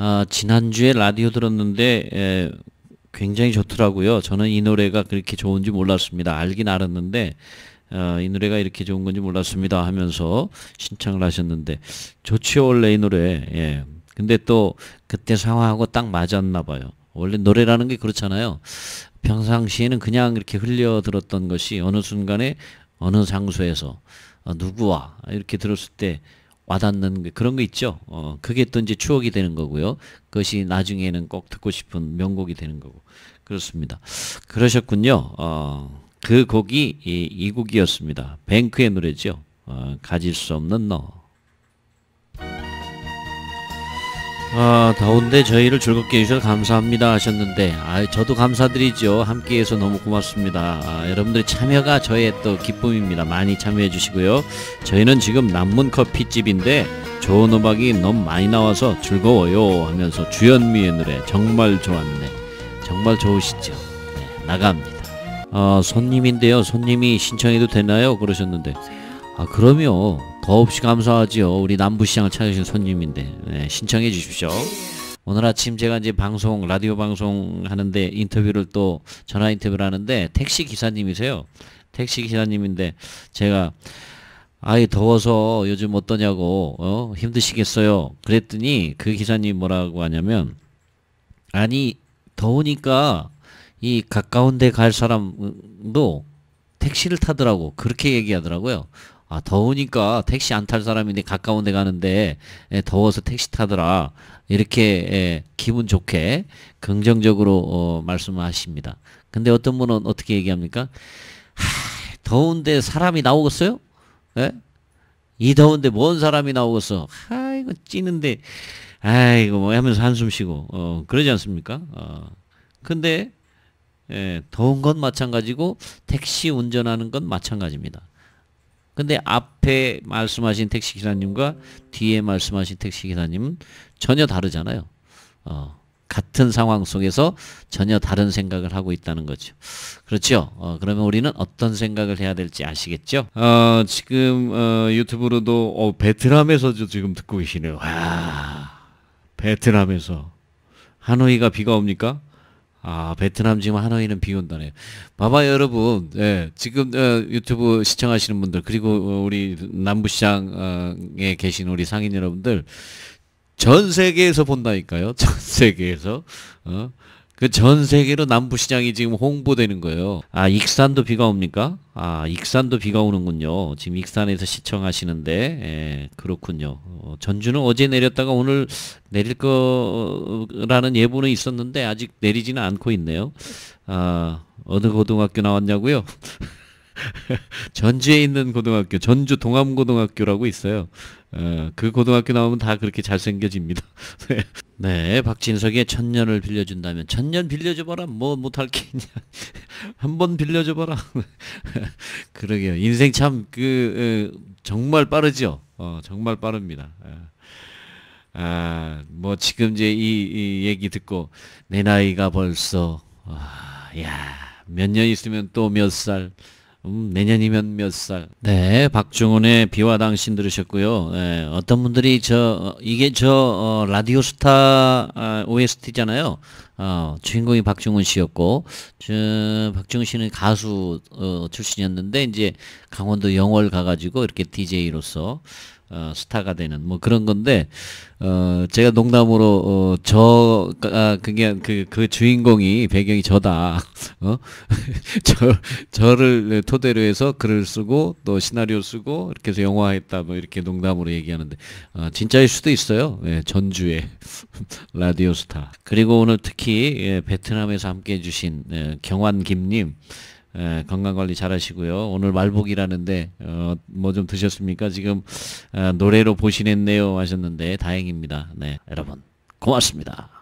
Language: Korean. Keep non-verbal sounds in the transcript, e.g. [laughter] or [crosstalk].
아, 지난주에 라디오 들었는데 에, 굉장히 좋더라고요. 저는 이 노래가 그렇게 좋은지 몰랐습니다. 알긴 알았는데 어, 이 노래가 이렇게 좋은 건지 몰랐습니다 하면서 신청을 하셨는데 좋지요 원래 이 노래. 예. 근데 또 그때 상황하고 딱 맞았나 봐요. 원래 노래라는 게 그렇잖아요. 평상시에는 그냥 이렇게 흘려 들었던 것이 어느 순간에 어느 장소에서 어, 누구와 이렇게 들었을 때 와닿는 그런 거 있죠. 어, 그게 또 이제 추억이 되는 거고요. 그것이 나중에는 꼭 듣고 싶은 명곡이 되는 거고. 그렇습니다. 그러셨군요. 어, 그 곡이 이, 이 곡이었습니다. 뱅크의 노래죠. 어, 가질 수 없는 너. 아, 더운데 저희를 즐겁게 해주셔서 감사합니다 하셨는데 아, 저도 감사드리죠 함께 해서 너무 고맙습니다 아, 여러분들의 참여가 저의 또 기쁨입니다 많이 참여해 주시고요 저희는 지금 남문 커피집인데 좋은 음악이 너무 많이 나와서 즐거워요 하면서 주연미의 노래 정말 좋았네 정말 좋으시죠 네, 나갑니다 아 손님인데요 손님이 신청해도 되나요 그러셨는데 아 그럼요 더없이 감사하지요 우리 남부시장을 찾으신 손님인데 네, 신청해 주십시오 오늘 아침 제가 이제 방송 라디오 방송 하는데 인터뷰를 또 전화 인터뷰를 하는데 택시 기사님이세요 택시 기사님인데 제가 아이 더워서 요즘 어떠냐고 어? 힘드시겠어요 그랬더니 그 기사님 뭐라고 하냐면 아니 더우니까 이 가까운 데 갈 사람도 택시를 타더라고 그렇게 얘기하더라고요 아, 더우니까 택시 안 탈 사람인데 가까운 데 가는데 에, 예, 더워서 택시 타더라. 이렇게 에, 예, 기분 좋게 긍정적으로 어, 말씀하십니다. 근데 어떤 분은 어떻게 얘기합니까? 하, 더운데 사람이 나오겠어요? 에? 예? 이 더운데 뭔 사람이 나오겠어? 하, 이거 찌는데 아이고 뭐 하면서 한숨 쉬고 어, 그러지 않습니까? 어. 근데 에, 더운 건 마찬가지고 택시 운전하는 건 마찬가지입니다. 근데 앞에 말씀하신 택시 기사님과 뒤에 말씀하신 택시 기사님은 전혀 다르잖아요. 어, 같은 상황 속에서 전혀 다른 생각을 하고 있다는 거죠. 그렇죠? 어, 그러면 우리는 어떤 생각을 해야 될지 아시겠죠? 어, 지금 어, 유튜브로도 어, 베트남에서도 지금 듣고 계시네요. 와, 베트남에서 하노이가 비가 옵니까? 아 베트남 지금 하노이는 비 온다네요. 봐봐 여러분, 예, 지금 어, 유튜브 시청하시는 분들 그리고 어, 우리 남부시장에 계신 우리 상인 여러분들 전 세계에서 본다니까요. [laughs] 전 세계에서 어? 그전 세계로 남부시장이 지금 홍보되는 거예요. 아, 익산도 비가 옵니까? 아, 익산도 비가 오는군요. 지금 익산에서 시청하시는데, 예, 그렇군요. 어, 전주는 어제 내렸다가 오늘 내릴 거라는 예보는 있었는데, 아직 내리지는 않고 있네요. 아, 어느 고등학교 나왔냐고요? [laughs] [laughs] 전주에 있는 고등학교, 전주 동암고등학교라고 있어요. 어, 그 고등학교 나오면 다 그렇게 잘생겨집니다. [laughs] 네, 네, 박진석의 천년을 빌려준다면, 천년 빌려줘봐라. 뭐 못할 게 있냐. [laughs] 한번 빌려줘봐라. 그러게요. 인생 참, 그, 어, 정말 빠르죠. 어, 정말 빠릅니다. 예. 아, 뭐 지금 이제 이, 이 얘기 듣고, 내 나이가 벌써, 아, 야, 몇 년 있으면 또 몇 살, 음, 내년이면 몇 살? 네, 박중훈의 비와 당신 들으셨고요. 네, 어떤 분들이 저 어, 이게 저 어, 라디오스타 어, 아, OST잖아요. 어, 주인공이 박중훈 씨였고, 저, 박중훈 씨는 가수 어, 출신이었는데 이제 강원도 영월 가가지고 이렇게 DJ로서 어, 스타가 되는 뭐 그런 건데 어 제가 농담으로 어저 아, 그게 그그 그 주인공이 배경이 저다 [laughs] 어저 [laughs] 저를 토대로 해서 글을 쓰고 또 시나리오 쓰고 이렇게 해서 영화했다 뭐 이렇게 농담으로 얘기하는데 어, 진짜일 수도 있어요 예, 전주의 [laughs] 라디오 스타 그리고 오늘 특히 특히 예, 베트남에서 함께 해주신 예, 경환김님 예, 건강 관리 잘 하시고요. 오늘 말복이라는데 어, 뭐 좀 드셨습니까? 지금 아, 노래로 보시냈네요 하셨는데 다행입니다. 네, 여러분 고맙습니다.